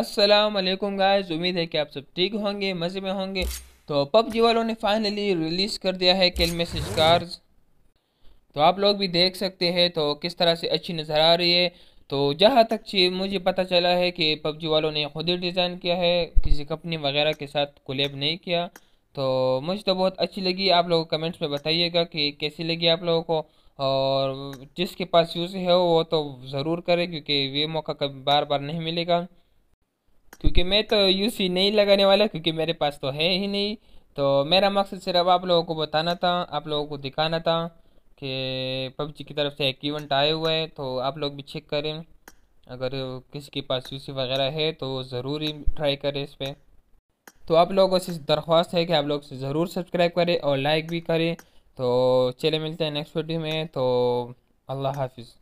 अस्सलाम वालेकुम गाइस उम्मीद है कि आप सब ठीक होंगे मज़े में होंगे तो पबजी वालों ने फाइनली रिलीज़ कर दिया है मैसेज कार्ड तो आप लोग भी देख सकते हैं तो किस तरह से अच्छी नज़र आ रही है तो जहाँ तक मुझे पता चला है कि पबजी वालों ने खुद ही डिज़ाइन किया है किसी कंपनी वगैरह के साथ कोलेब नहीं किया तो मुझे तो बहुत अच्छी लगी आप लोग कमेंट्स में बताइएगा कि कैसी लगी आप लोगों को और जिसके पास यूज़ है वो तो ज़रूर करें क्योंकि ये मौका कभी बार बार नहीं मिलेगा क्योंकि मैं तो यूसी नहीं लगाने वाला क्योंकि मेरे पास तो है ही नहीं तो मेरा मकसद सिर्फ आप लोगों को बताना था आप लोगों को दिखाना था कि पबजी की तरफ से एक इवेंट आया हुआ है तो आप लोग भी चेक करें अगर किसी के पास यूसी वगैरह है तो ज़रूर ही ट्राई करें इस पर तो आप लोगों से दरख्वास्त है कि आप लोग ज़रूर सब्सक्राइब करें और लाइक भी करें तो चले मिलते हैं नेक्स्ट वीडियो में तो अल्लाह हाफिज़